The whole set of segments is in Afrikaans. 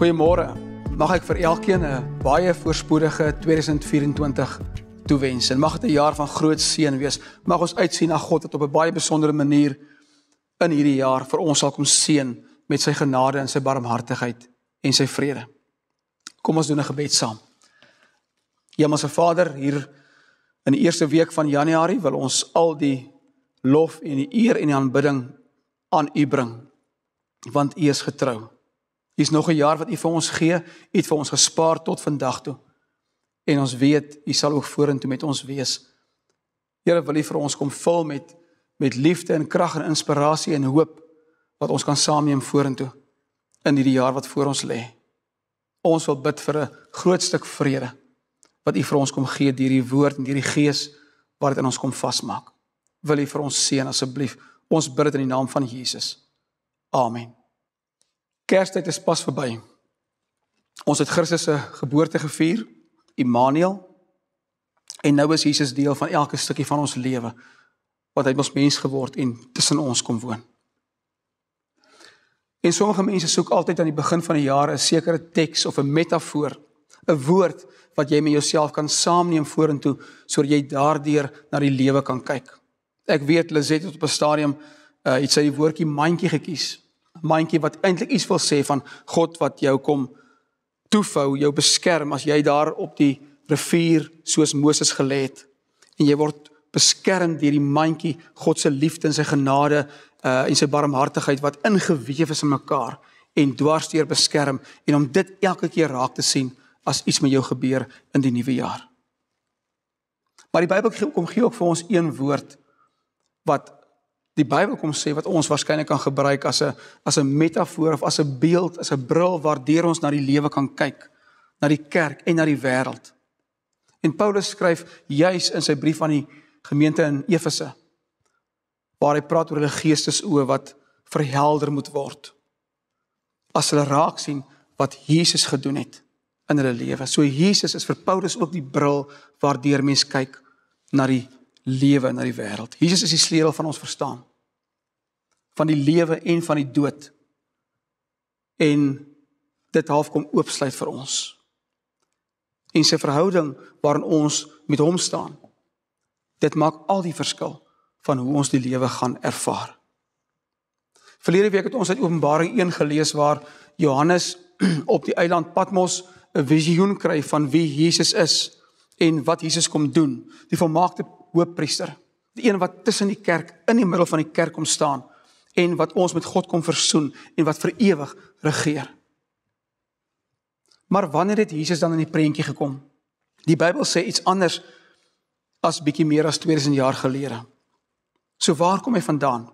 Goeiemôre. Mag ek vir elkeen 'n baie voorspoedige 2024 toewens en mag dit 'n jaar van groot seën wees. Mag ons uitsien na God wat op 'n baie besondere manier in hierdie jaar vir ons sal kom seën met sy genade en sy barmhartigheid en sy vrede. Kom ons doen 'n gebed saam. Hemelse Vader, hier in die eerste week van Januarie wil ons al die lof en die eer en die aanbidding aan U bring want U is getrou. Hier's nog 'n jaar wat U vir ons gee, U het vir ons gespaar tot vandag toe. En ons weet U sal ook vorentoe met ons wees. Here wil U vir ons kom vul met met liefde en krag en inspirasie en hoop wat ons kan saamneem vorentoe in hierdie jaar wat voor ons lê. Ons wil bid vir 'n groot stuk vrede wat U vir ons kom gee deur die woord en deur die gees wat dit in ons kom vasmaak. Wil U vir ons seën asseblief. Ons bid dit in die naam van Jesus. Amen. Kerstyd is pas verby. Ons het Christus se geboorte gevier, Immanuel. En nou is Jesus deel van elke stukkie van ons lewe wat hy mos mens geword en tussen ons kom woon. En sommige mense soek altyd aan die begin van die jaar 'n sekere teks of 'n metafoor, 'n woord wat jy met jouself kan saamneem vorentoe sodat jy daardeur na die lewe kan kyk. Ek weet Lizet het op 'n stadium uh, eh, iets sy woordjie mandjie gekies mandjie wat eintlik iets wil sê van God wat jou kom toefou, jou beskerm as jy daar op die rivier soos Moses gelê het en jy word beskerm deur die mandjie God se liefde en sy genade uh, en sy barmhartigheid wat ingeweef is in mekaar en dwarsteer beskerm en om dit elke keer raak te sien as iets met jou gebeur in die nuwe jaar. Maar die Bybel kom gee ook vir ons een woord wat Die Bybel kom sê wat ons waarskynlik kan gebruik as 'n as 'n metafoor of as 'n beeld, as 'n bril waardeur ons na die lewe kan kyk, na die kerk en na die wêreld. En Paulus skryf juis in sy brief aan die gemeente in Efese waar hy praat oor hulle geestesoë wat verhelder moet word as hulle raak sien wat Jesus gedoen het in hulle lewe. So Jesus is vir Paulus ook die bril waardeur mens kyk na die lewe na die wêreld. Jesus is die sleutel van ons verstaan van die lewe en van die dood. En dit half kom oopsluit vir ons. En sy verhouding waarin ons met hom staan. Dit maak al die verskil van hoe ons die lewe gaan ervaar. Verlede week het ons uit Openbaring 1 gelees waar Johannes op die eiland Patmos 'n visioen kry van wie Jesus is en wat Jesus kom doen. Die volmaakte hoofpriester, die een wat tussen die kerk in die middel van die kerk kom staan en wat ons met God kom versoen en wat vir ewig regeer. Maar wanneer het Jesus dan in die prentjie gekom? Die Bybel sê iets anders as bietjie meer as 2000 jaar gelede. So waar kom hy vandaan?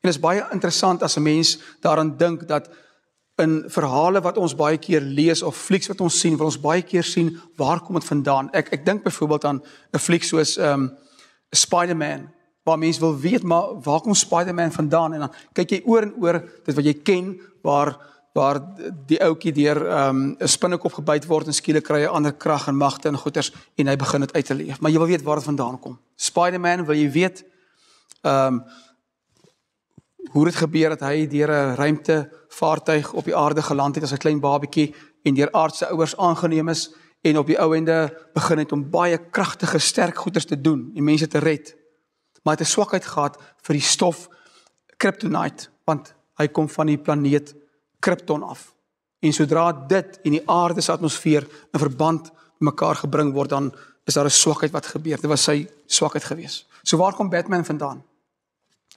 En dit is baie interessant as 'n mens daaraan dink dat in verhale wat ons baie keer lees of flieks wat ons sien, wil ons baie keer sien waar kom dit vandaan? Ek ek dink byvoorbeeld aan 'n fliek soos ehm um, Spider-Man waar mense wil weet maar waar kom Spider-Man vandaan en dan kyk jy oor en oor dit wat jy ken waar waar die ouetjie deur ehm, 'n um, spinnekop gebyt word en skielik kry hy ander krag en magte en goeters en hy begin dit uit te leef. Maar jy wil weet waar dit vandaan kom. Spider-Man wil jy weet ehm um, hoe dit gebeur dat hy deur 'n ruimte vaartuig op die aarde geland het as 'n klein babetjie en deur aardse ouers aangeneem is en op die ou ende begin het om baie kragtige sterk goeders te doen en mense te red. Maar het 'n swakheid gehad vir die stof kryptonite want hy kom van die planeet Krypton af. En sodra dit en die aarde se atmosfeer in verband mekaar gebring word dan is daar 'n swakheid wat gebeur. Dit was sy swakheid geweest. So waar kom Batman vandaan?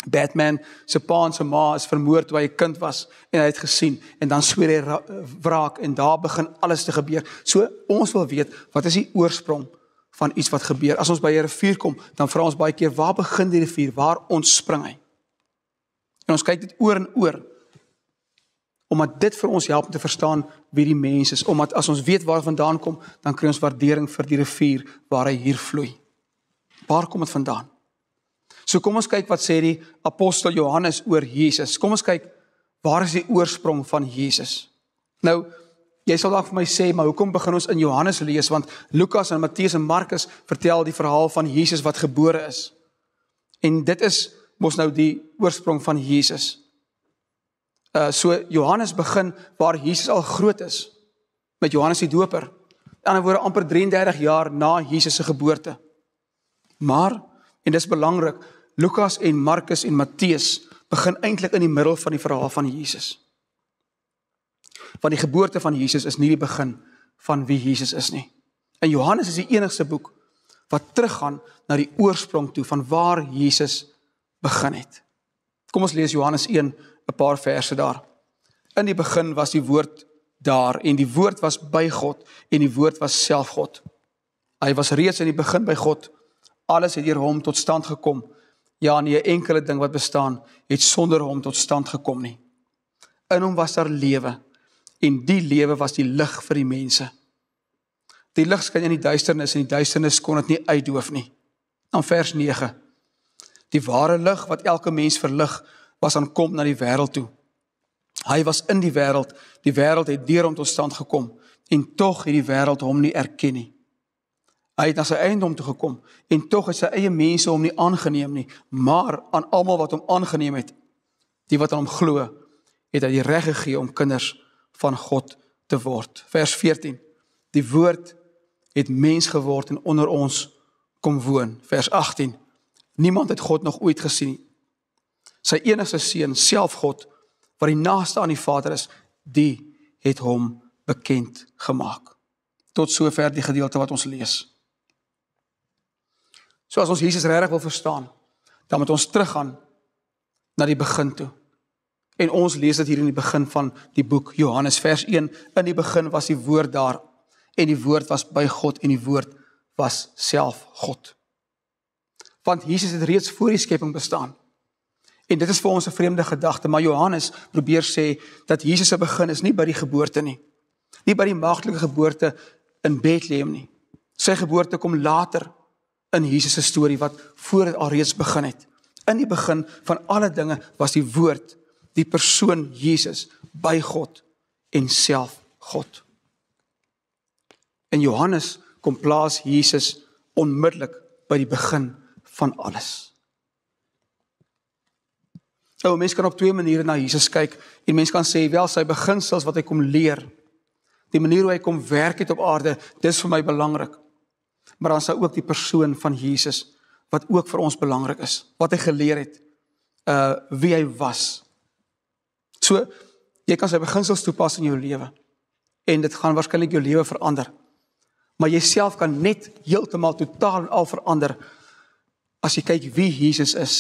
Batman se pa en se ma is vermoor toe hy 'n kind was en hy het gesien en dan swer hy wraak en daar begin alles te gebeur. So ons wil weet wat is die oorsprong van iets wat gebeur. As ons by 'n rivier kom, dan vra ons baie keer waar begin die rivier? Waar ontspring hy? En ons kyk dit oor en oor omdat dit vir ons help om te verstaan wie die mens is, omdat as ons weet waar vandaan kom, dan kry ons waardering vir die rivier waar hy hier vloei. Waar kom dit vandaan? So kom ons kyk wat sê die apostel Johannes oor Jesus. Kom ons kyk waar is die oorsprong van Jesus? Nou jy sal dalk vir my sê, maar hoekom begin ons in Johannes lees want Lukas en Matteus en Markus vertel die verhaal van Jesus wat gebore is. En dit is mos nou die oorsprong van Jesus. Uh so Johannes begin waar Jesus al groot is met Johannes die Doper. In ander woorde amper 33 jaar na Jesus se geboorte. Maar en dis belangrik, Lukas en Markus en Matteus begin eintlik in die middel van die verhaal van Jesus. Want die geboorte van Jesus is nie die begin van wie Jesus is nie. En Johannes is die enigste boek wat teruggaan na die oorsprong toe van waar Jesus begin het. Kom ons lees Johannes 1 'n paar verse daar. In die begin was die woord daar en die woord was by God en die woord was self God. Hy was reeds in die begin by God. Alles het deur hom tot stand gekom Ja, nie 'n enkele ding wat bestaan het sonder hom tot stand gekom nie. In hom was daar lewe en die lewe was die lig vir die mense. Die lig skyn in die duisternis en die duisternis kon dit nie uitdoof nie. Dan vers 9. Die ware lig wat elke mens verlig was aan kom na die wêreld toe. Hy was in die wêreld, die wêreld het deur hom tot stand gekom en tog het die wêreld hom nie erken nie. Hy het na sy eiendom toe gekom en tog het sy eie mense hom nie aangeneem nie, maar aan almal wat hom aangeneem het, die wat aan hom glo, het hy die reg gegee om kinders van God te word. Vers 14. Die woord het mens geword en onder ons kom woon. Vers 18. Niemand het God nog ooit gesien nie. Sy enigste seun, self God, wat die naaste aan die Vader is, die het hom bekend gemaak. Tot sover die gedeelte wat ons lees. So as ons Jesus regtig wil verstaan, dan moet ons teruggaan na die begin toe. En ons lees dit hier in die begin van die boek Johannes vers 1, in die begin was die woord daar en die woord was by God en die woord was self God. Want Jesus het reeds voor die skepping bestaan. En dit is vir ons 'n vreemde gedagte, maar Johannes probeer sê dat Jesus se begin is nie by die geboorte nie. Nie by die maagtelike geboorte in Bethlehem nie. Sy geboorte kom later in Jesus se storie wat voor al reeds begin het. In die begin van alle dinge was die woord, die persoon Jesus by God en self God. En Johannes kom plaas Jesus onmiddellik by die begin van alles. Ou so, mense kan op twee maniere na Jesus kyk. En mense kan sê wel sy beginsels wat hy kom leer, die manier hoe hy kom werk het op aarde, dis vir my belangrik maar dan sou ook die persoon van Jesus wat ook vir ons belangrik is, wat hy geleer het, uh wie hy was. So jy kan sy beginsels toepas in jou lewe en dit gaan waarskynlik jou lewe verander. Maar jouself kan net heeltemal totaal en al verander as jy kyk wie Jesus is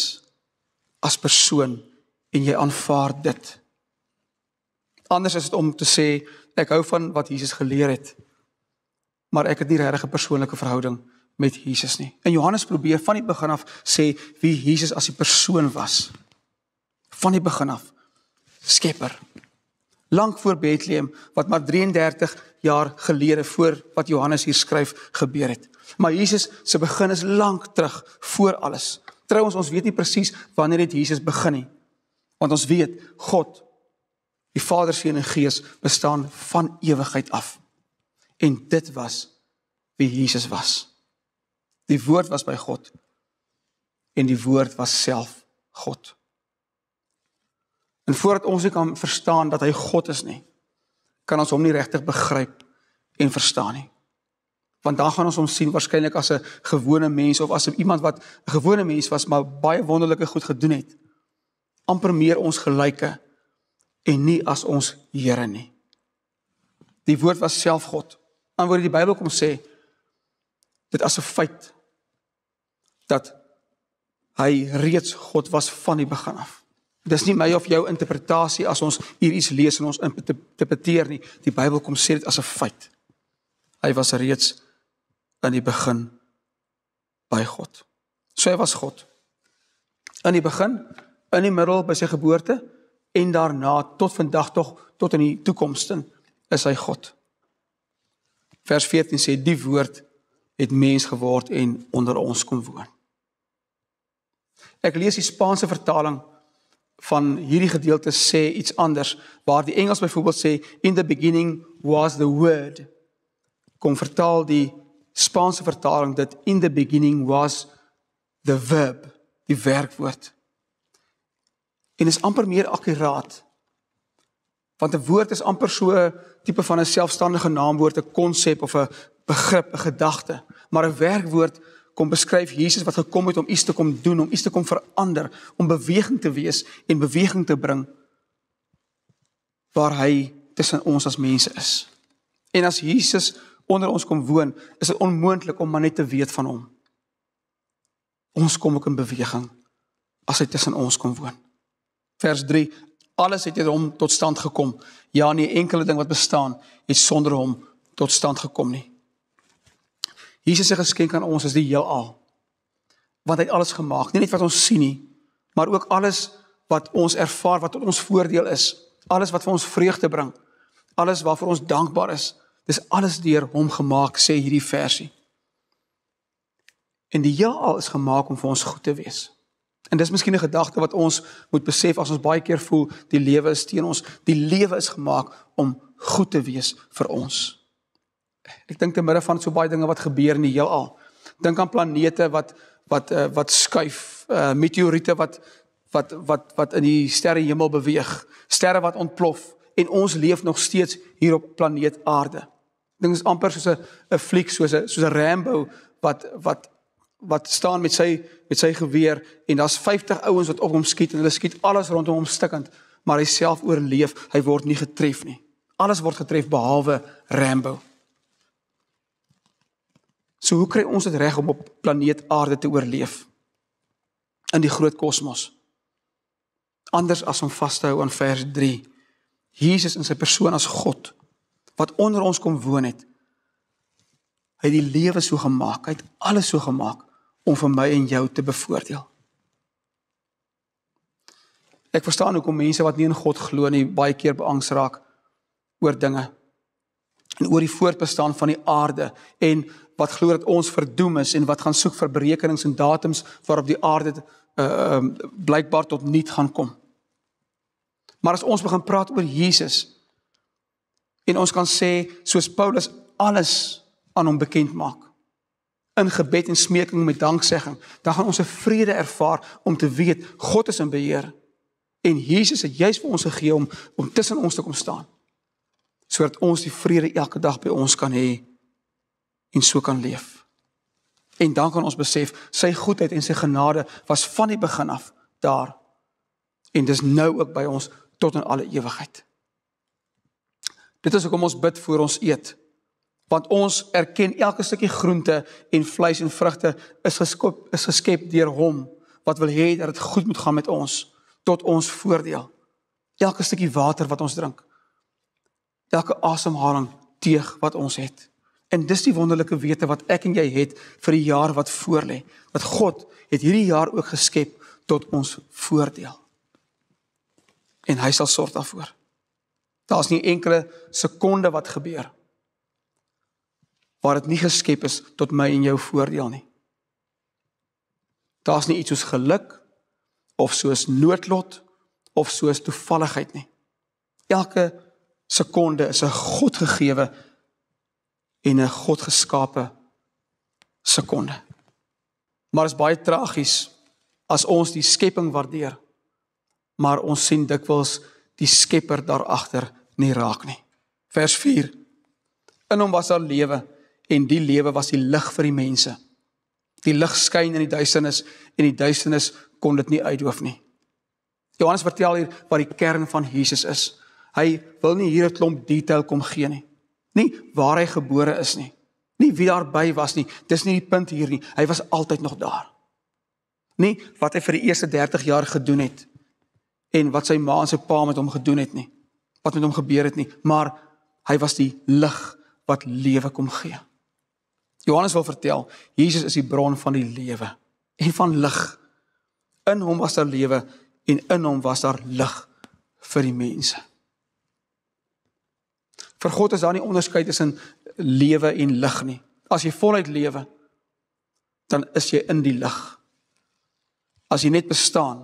as persoon en jy aanvaar dit. Anders is dit om te sê ek hou van wat Jesus geleer het maar ek het nie regtig 'n persoonlike verhouding met Jesus nie. En Johannes probeer van die begin af sê wie Jesus as 'n persoon was. Van die begin af. Skepper. Lank voor Bethlehem wat maar 33 jaar gelede voor wat Johannes hier skryf gebeur het. Maar Jesus se begin is lank terug voor alles. Trou ons ons weet nie presies wanneer het Jesus begin nie. Want ons weet God die Vader se en Gees bestaan van ewigheid af. En dit was wie Jesus was. Die woord was by God en die woord was self God. En voordat ons kan verstaan dat hy God is nie, kan ons hom nie regtig begryp en verstaan nie. Want dan gaan ons hom sien waarskynlik as 'n gewone mens of as iemand wat 'n gewone mens was maar baie wonderlike goed gedoen het. amper meer ons gelyke en nie as ons Here nie. Die woord was self God. Dan word die Bybel kom sê dit as 'n feit dat hy reeds God was van die begin af. Dis nie my of jou interpretasie as ons hier iets lees en ons interpreteer nie. Die Bybel kom sê dit as 'n feit. Hy was reeds in die begin by God. So hy was God. In die begin, in die middel by sy geboorte en daarna tot vandag tog tot in die toekoms is hy God. Vers 14 sê die woord het mens geword en onder ons kom woon. Ek lees die Spaanse vertaling van hierdie gedeelte sê iets anders waar die Engels byvoorbeeld sê in the beginning was the word kom vertaal die Spaanse vertaling dit in the beginning was the verb die werkwoord en is amper meer akkuraat Want 'n woord is amper so tipe van 'n selfstandige naamwoord, 'n konsep of 'n begrip, 'n gedagte. Maar 'n werkwoord kom beskryf Jesus wat gekom het om iets te kom doen, om iets te kom verander, om beweging te wees en beweging te bring waar hy tussen ons as mense is. En as Jesus onder ons kom woon, is dit onmoontlik om maar net te weet van hom. Ons kom ook in beweging as hy tussen ons kom woon. Vers alles het uit hom tot stand gekom. Ja, nie enkele ding wat bestaan het sonder hom tot stand gekom nie. Jesus se geskenk aan ons is die heelal. Want hy het alles gemaak, nie net wat ons sien nie, maar ook alles wat ons ervaar wat tot ons voordeel is, alles wat vir ons vreugde bring, alles waarvoor ons dankbaar is. Dis alles deur hom gemaak, sê hierdie versie. En die heelal is gemaak om vir ons goed te wees. En dis miskien 'n gedagte wat ons moet besef as ons baie keer voel die lewe is teen ons. Die lewe is gemaak om goed te wees vir ons. Ek dink te midde van so baie dinge wat gebeur in die heelal. Dink aan planete wat wat uh, wat skuif, uh, eh, meteoïte wat wat wat wat in die sterrehemel beweeg, sterre wat ontplof en ons leef nog steeds hier op planeet Aarde. Dink is amper soos 'n 'n fliek soos 'n soos 'n Rambo wat wat wat staan met sy met sy geweer en daar's 50 ouens wat op hom skiet en hulle skiet alles rondom hom stikkend, maar hy self oorleef, hy word nie getref nie. Alles word getref behalwe Rambo. So hoe kry ons dit reg om op planeet Aarde te oorleef in die groot kosmos? Anders as om vas te hou aan vers 3. Jesus in sy persoon as God wat onder ons kom woon het. Hy het die lewe so gemaak, hy het alles so gemaak om vir my en jou te bevoordeel. Ek verstaan hoekom mense wat nie in God glo nie baie keer beangs raak oor dinge en oor die voortbestaan van die aarde en wat glo dat ons verdoem is en wat gaan soek vir berekenings en datums waarop die aarde eh, ehm uh, uh, blykbaar tot nul gaan kom. Maar as ons begin praat oor Jesus en ons kan sê soos Paulus alles aan hom bekend maak in gebed en smeking met danksegging, dan gaan ons 'n vrede ervaar om te weet God is in beheer en Jesus het juis vir ons gegee om om tussen ons te kom staan sodat ons die vrede elke dag by ons kan hê en so kan leef. En dan kan ons besef sy goedheid en sy genade was van die begin af daar en dis nou ook by ons tot in alle ewigheid. Dit is hoekom ons bid voor ons eet want ons erken elke stukkie groente en vleis en vrugte is geskep is geskep deur hom wat wil hê dat dit goed moet gaan met ons tot ons voordeel elke stukkie water wat ons drink elke asemhaling teeg wat ons het en dis die wonderlike wete wat ek en jy het vir die jaar wat voorlê dat God het hierdie jaar ook geskep tot ons voordeel en hy sal sorg daarvoor daar's nie enkele sekonde wat gebeur nie waar dit nie geskep is tot my en jou voordeel nie. Daar's nie iets soos geluk of soos noodlot of soos toevalligheid nie. Elke sekonde is 'n Godgegewe en 'n God geskape sekonde. Maar is baie tragies as ons die skepping waardeer, maar ons sien dikwels die Skepper daar agter nie raak nie. Vers 4. In hom was al lewe en die lewe was die lig vir die mense. Die lig skyn in die duisternis en die duisternis kon dit nie uitdoof nie. Johannes vertel hier wat die kern van Jesus is. Hy wil nie hier 'n klomp detail kom gee nie. Nie waar hy gebore is nie. Nie wie daarby was nie. Dis nie die punt hier nie. Hy was altyd nog daar. Nie wat hy vir die eerste 30 jaar gedoen het en wat sy ma en sy pa met hom gedoen het nie. Wat met hom gebeur het nie, maar hy was die lig wat lewe kom gee. Johannes wil vertel, Jesus is die bron van die lewe en van lig. In hom was daar lewe en in hom was daar lig vir die mense. Vir God is daar nie onderskeid tussen lewe en lig nie. As jy voluit lewe, dan is jy in die lig. As jy net bestaan,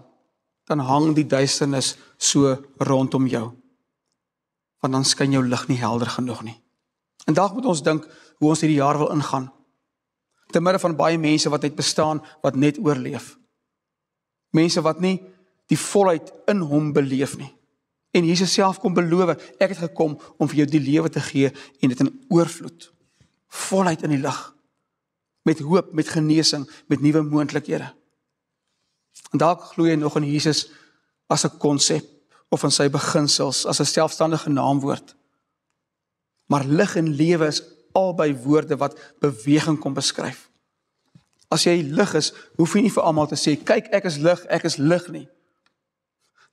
dan hang die duisternis so rondom jou. Want dan skyn jou lig nie helder genoeg nie. En daag moet ons dink hoe ons hierdie jaar wil ingaan. Te midde van baie mense wat net bestaan, wat net oorleef. Mense wat nie die volheid in hom beleef nie. En Jesus self kom beloof, ek het gekom om vir jou die lewe te gee en dit in oorvloed. Volheid in die lig. Met hoop, met genesing, met nuwe moontlikhede. En dalk glo jy nog in Jesus as 'n konsep of in sy beginsels as 'n selfstandige naamwoord. Maar lig en lewe is albei woorde wat beweging kom beskryf. As jy lig is, hoef jy nie vir almal te sê kyk ek is lig, ek is lig nie.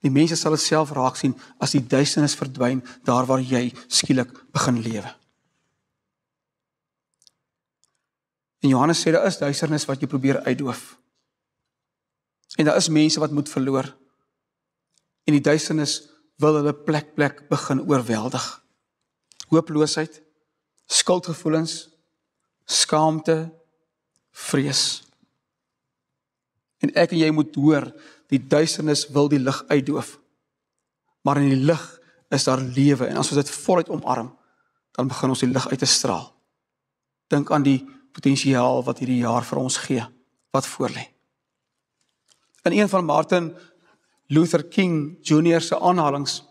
Die mense sal dit self raak sien as die duisternis verdwyn daar waar jy skielik begin lewe. En Johannes sê daar is duisternis wat jy probeer uitdoof. En daar is mense wat moet verloor. En die duisternis wil hulle plek plek begin oorweldig. Hooploosheid skuldgevoelens, skaamte, vrees. En ek en jy moet hoor, die duisternis wil die lig uitdoof. Maar in die lig is daar lewe en as ons dit voluit omarm, dan begin ons die lig uit te straal. Dink aan die potensiaal wat hierdie jaar vir ons gee, wat voor lê. In een van Martin Luther King Jr se aanhalinge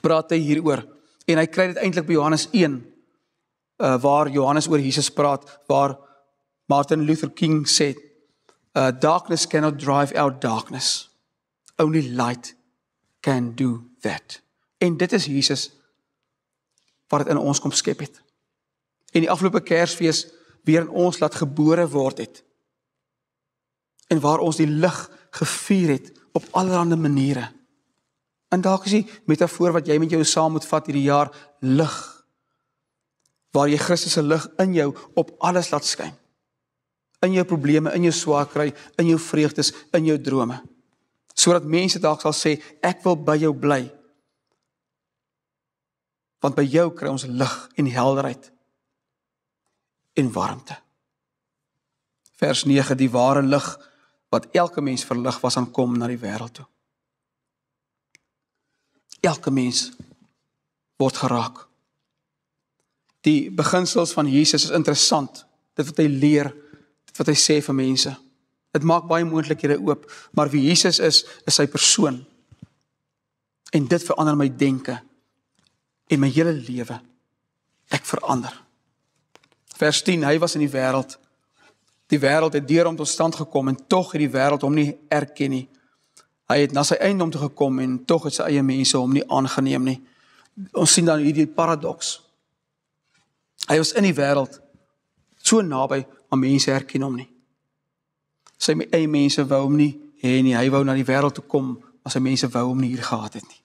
praat hy hieroor en hy kry dit eintlik by Johannes uh, waar Johannes oor Jesus praat, waar Martin Luther King sê, uh, "Darkness cannot drive out darkness. Only light can do that." En dit is Jesus wat dit in ons kom skep het. En die afgelope Kersfees weer in ons laat gebore word het. En waar ons die lig gevier het op allerlei maniere. En dalk is die metafoor wat jy met jou saam moet vat hierdie jaar lig waar jy Christus se lig in jou op alles laat skyn. In jou probleme, in jou swaarkry, in jou vreugdes, in jou drome. Sodat mense dalk sal sê ek wil by jou bly. Want by jou kry ons lig en helderheid en warmte. Vers 9 die ware lig wat elke mens verlig was aan kom na die wêreld toe. Elke mens word geraak die beginsels van Jesus is interessant. Dit wat hy leer, dit wat hy sê vir mense. Dit maak baie moontlikhede oop, maar wie Jesus is, is sy persoon. En dit verander my denke en my hele lewe. Ek verander. Vers 10, hy was in die wêreld. Die wêreld het deur hom tot stand gekom en tog het die wêreld hom nie erken nie. Hy het na sy eie hom toe gekom en tog het sy eie mense hom nie aangeneem nie. Ons sien dan hierdie paradoks. Hy was in die wêreld so naby aan mense herken hom nie. Sy eie mense wou hom nie hê nie. Hy wou na die wêreld toe kom, maar sy mense wou hom nie hier gehad het nie.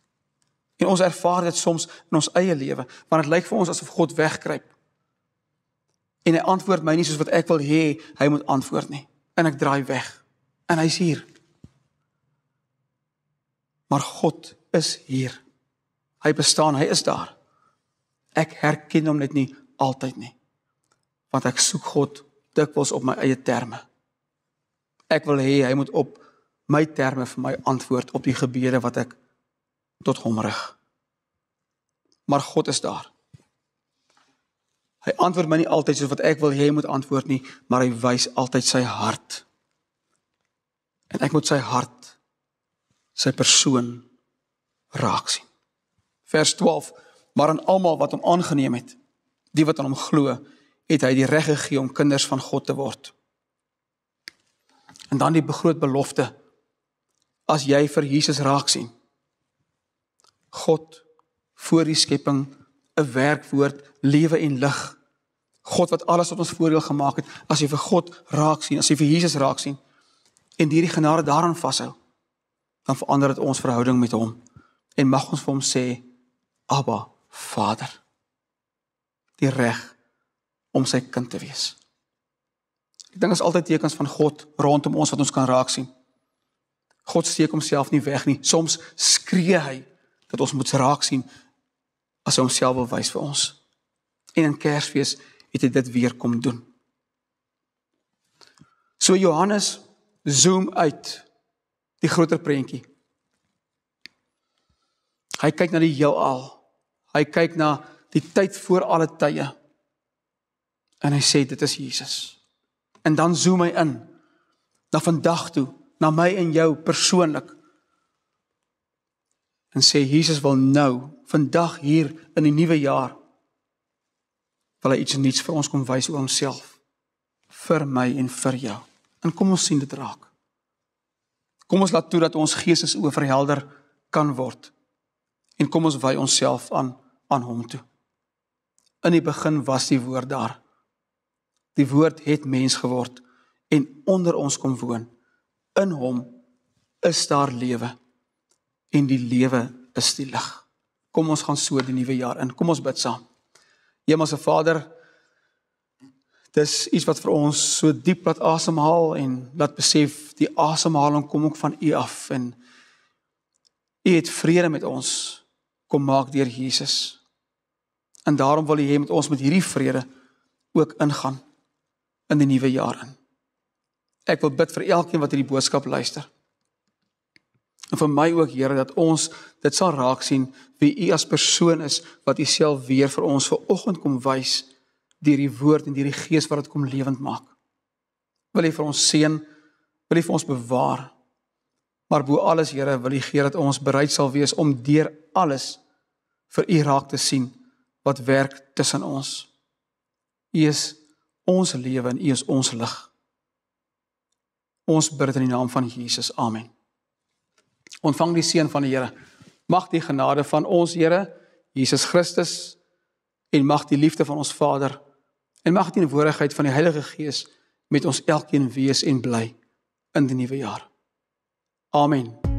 En ons ervaar dit soms in ons eie lewe, want dit lyk vir ons asof God wegkruip. En hy antwoord my nie soos wat ek wil hê hy moet antwoord nie. En ek draai weg. En hy's hier. Maar God is hier. Hy bestaan, hy is daar. Ek herken hom net nie altyd nie. Want ek soek God dikwels op my eie terme. Ek wil hê hy moet op my terme vir my antwoord op die gebede wat ek tot hom rig. Maar God is daar. Hy antwoord my nie altyd soos wat ek wil hy moet antwoord nie, maar hy wys altyd sy hart. En ek moet sy hart, sy persoon raak sien. Vers 12: Maar aan almal wat hom aangeneem het, die wat aan hom glo, het hy die reg gegee om kinders van God te word. En dan die groot belofte as jy vir Jesus raak sien. God voor die skepping 'n werkwoord lewe en lig. God wat alles tot ons voordeel gemaak het, as jy vir God raak sien, as jy vir Jesus raak sien en hierdie genade daaraan vashou, dan verander dit ons verhouding met hom en mag ons vir hom sê Abba, Vader die reg om sy kind te wees. Ek dink daar's altyd tekens van God rondom ons wat ons kan raak sien. God steek homself nie weg nie. Soms skree hy dat ons moet raak sien as hy homself wil wys vir ons. En in Kersfees het hy dit weer kom doen. So Johannes zoom uit die groter prentjie. Hy kyk na die heelal. Hy kyk na die tyd voor alle tye. En hy sê dit is Jesus. En dan zoom hy in na vandag toe, na my en jou persoonlik. En sê Jesus wil nou, vandag hier in die nuwe jaar wil hy iets nuuts vir ons kom wys oor onsself, vir my en vir jou. En kom ons sien dit raak. Kom ons laat toe dat ons geesse oorhelder kan word. En kom ons wy onsself aan aan hom toe. In die begin was die woord daar. Die woord het mens geword en onder ons kom woon. In hom is daar lewe en die lewe is die lig. Kom ons gaan so die nuwe jaar in. Kom ons bid saam. Hemelse Vader, dis iets wat vir ons so diep laat asemhaal en laat besef die asemhaling kom ook van U af en U het vrede met ons. Kom maak deur Jesus. En daarom wil hy hê met ons met hierdie vrede ook ingaan in die nuwe jaar in. Ek wil bid vir elkeen wat hierdie boodskap luister. En vir my ook Here dat ons dit sal raak sien wie U as persoon is wat U self weer vir ons ver oggend kom wys deur die woord en deur die gees wat dit kom lewend maak. Wil U vir ons seën, wil U vir ons bewaar. Maar bo alles Here, wil U gee dat ons bereid sal wees om deur alles vir U raak te sien wat werk tussen ons. U is ons lewe en u is ons lig. Ons bid in die naam van Jesus. Amen. Ontvang die seën van die Here. Mag die genade van ons Here Jesus Christus en mag die liefde van ons Vader en mag die wonderigheid van die Heilige Gees met ons elkeen wees en bly in die nuwe jaar. Amen.